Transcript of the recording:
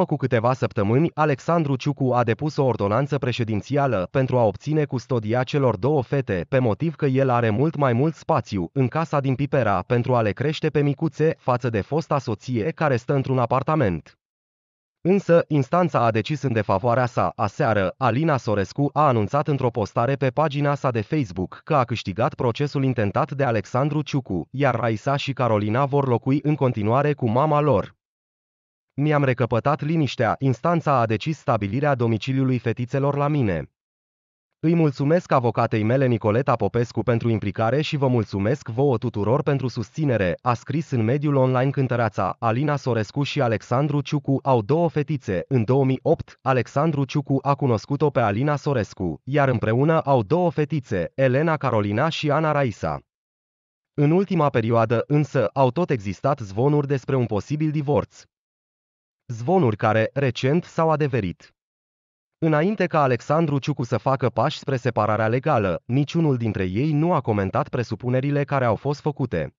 urmă cu câteva săptămâni, Alexandru Ciucu a depus o ordonanță președințială pentru a obține custodia celor două fete, pe motiv că el are mult mai mult spațiu în casa din Pipera pentru a le crește pe micuțe față de fosta soție care stă într-un apartament. Însă, instanța a decis în defavoarea sa. Aseară, Alina Sorescu a anunțat într-o postare pe pagina sa de Facebook că a câștigat procesul intentat de Alexandru Ciucu, iar Raisa și Carolina vor locui în continuare cu mama lor mi-am recăpătat liniștea, instanța a decis stabilirea domiciliului fetițelor la mine. Îi mulțumesc avocatei mele Nicoleta Popescu pentru implicare și vă mulțumesc vouă tuturor pentru susținere, a scris în mediul online cântăreața. Alina Sorescu și Alexandru Ciucu au două fetițe. În 2008, Alexandru Ciucu a cunoscut-o pe Alina Sorescu, iar împreună au două fetițe, Elena Carolina și Ana Raisa. În ultima perioadă, însă, au tot existat zvonuri despre un posibil divorț. Zvonuri care, recent, s-au adeverit. Înainte ca Alexandru Ciucu să facă pași spre separarea legală, niciunul dintre ei nu a comentat presupunerile care au fost făcute.